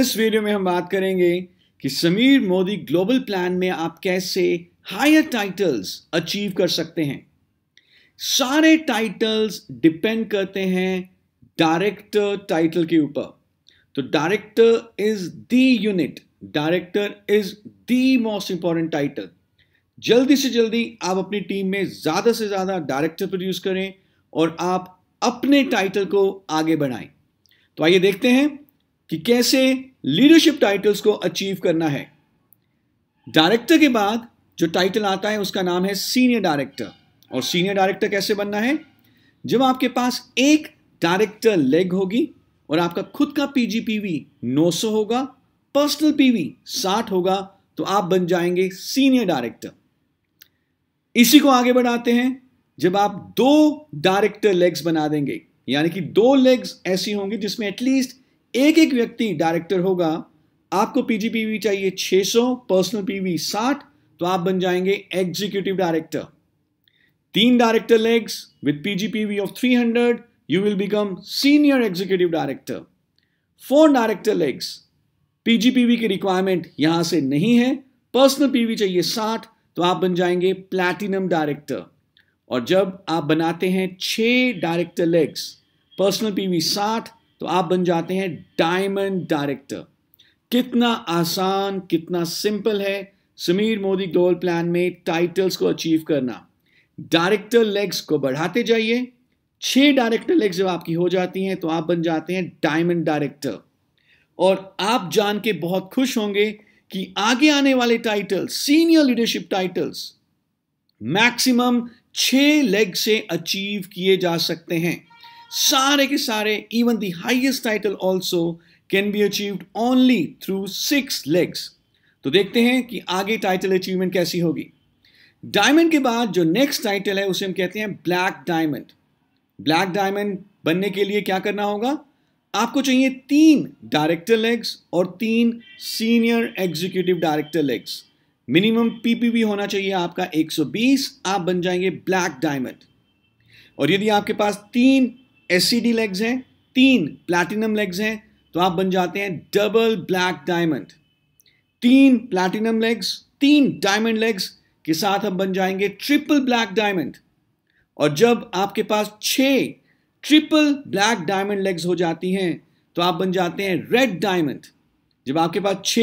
इस वीडियो में हम बात करेंगे कि समीर मोदी ग्लोबल प्लान में आप कैसे हायर टाइटल्स अचीव कर सकते हैं सारे टाइटल्स डिपेंड करते हैं डायरेक्टर टाइटल के ऊपर तो director is the unit director is the most important title जल्दी से जल्दी आप अपनी टीम में ज्यादा से ज्यादा डायरेक्टर प्रोड्यूस करें और आप अपने टाइटल को आगे बढ़ाएं तो आइए देखते हैं कि कैसे लीडरशिप टाइटल्स को अचीव करना है डायरेक्टर के बाद जो टाइटल आता है उसका नाम है सीनियर डायरेक्टर और सीनियर डायरेक्टर कैसे बनना है जब आपके पास एक डायरेक्टर लेग होगी और आपका खुद का पीजीपीवी 900 होगा पर्सनल पीवी 60 होगा तो आप बन जाएंगे सीनियर डायरेक्टर इसी को आगे बढ़ाते हैं जब आप दो डायरेक्टर लेग्स बना देंगे यानी कि दो लेग्स ऐसी होंगी जिसमें एटलीस्ट एक एक व्यक्ति डायरेक्टर होगा आपको पीजीपीवी चाहिए 600 पर्सनल पीवी 60 तो आप बन जाएंगे एग्जीक्यूटिव डायरेक्टर तीन director legs with PGPV of 300 you will become senior executive director four director legs PGPV की रिक्वायरमेंट यहां से नहीं है पर्सनल पीवी चाहिए 60 तो आप बन जाएंगे प्लैटिनम डायरेक्टर और जब आप बनाते हैं छह डायरेक्टर लेग्स पर्सनल पीवी 60 तो आप बन जाते हैं डायमंड डायरेक्टर कितना आसान कितना सिंपल है समीर मोदी ग्लोबल प्लान में टाइटल्स को अचीव करना डायरेक्टर लेग्स को बढ़ाते जाइए छह डायरेक्टर लेग्स जब आपकी हो जाती हैं तो आप बन जाते हैं डायमंड डायरेक्टर और आप जान के बहुत खुश होंगे कि आगे आने वाले titles senior leadership titles maximum छह लेग से अचीव किए जा सकते हैं सारे के सारे even the highest title also can be achieved only through six legs तो देखते हैं कि आगे टाइटल अचीवमेंट कैसी होगी डायमंड के बाद जो नेक्स्ट टाइटल है उसे हम कहते हैं ब्लैक डायमंड ब्लैक डायमंड बनने के लिए क्या करना होगा आपको चाहिए तीन डायरेक्टर लेग्स और तीन senior executive director legs minimum PPV होना चाहिए आपका 120 आप बन जाएंगे ब्लैक डायमंड और यदि आपके पास तीन एस लेग्स हैं तीन प्लैटिनम लेग्स हैं तो आप बन जाते हैं डबल ब्लैक डायमंड तीन प्लैटिनम लेग्स तीन डायमंड लेग्स के साथ हम बन जाएंगे ट्रिपल ब्लैक डायमंड और जब आपके पास छ ट्रिपल ब्लैक डायमंड लेग्स हो जाती हैं तो आप बन जाते हैं रेड डायमंड जब आपके पास छ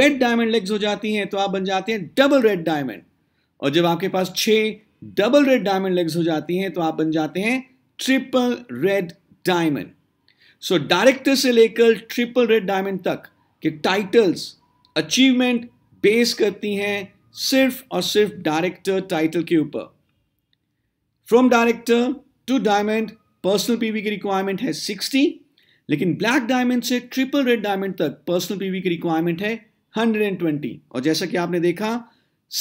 रेड डायमंड लेग्स हो जाती हैं तो आप बन जाते हैं डबल रेड डायमंड और जब आपके पास छ डबल रेड डायमंड लेग्स हो जाती हैं तो आप बन जाते हैं triple red diamond so director से लेकर ट्रिपल रेड डायमंड तक के टाइटल्स अचीवमेंट बेस करती हैं सिर्फ और सिर्फ डायरेक्टर टाइटल के ऊपर from director to diamond personal PV की रिक्वायरमेंट है 60 लेकिन ब्लैक डायमंड से ट्रिपल रेड डायमंड तक पर्सनल पीवी की रिक्वायरमेंट है 120 और जैसा कि आपने देखा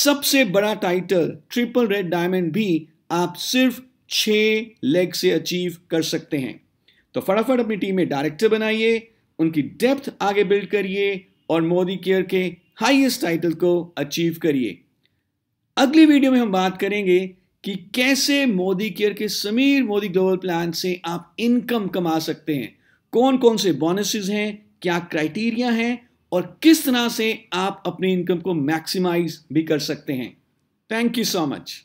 सबसे बड़ा टाइटल ट्रिपल रेड डायमंड भी आप सिर्फ छः लेग से अचीव कर सकते हैं तो फटाफट अपनी टीम में डायरेक्टर बनाइए उनकी डेप्थ आगे बिल्ड करिए और मोदी केयर के हाईएस्ट टाइटल को अचीव करिए अगली वीडियो में हम बात करेंगे कि कैसे मोदी केयर के समीर मोदी ग्लोबल प्लान से आप इनकम कमा सकते हैं कौन कौन से बोनसेस हैं क्या क्राइटेरिया हैं और किस तरह से आप अपनी इनकम को मैक्सिमाइज भी कर सकते हैं थैंक यू सो मच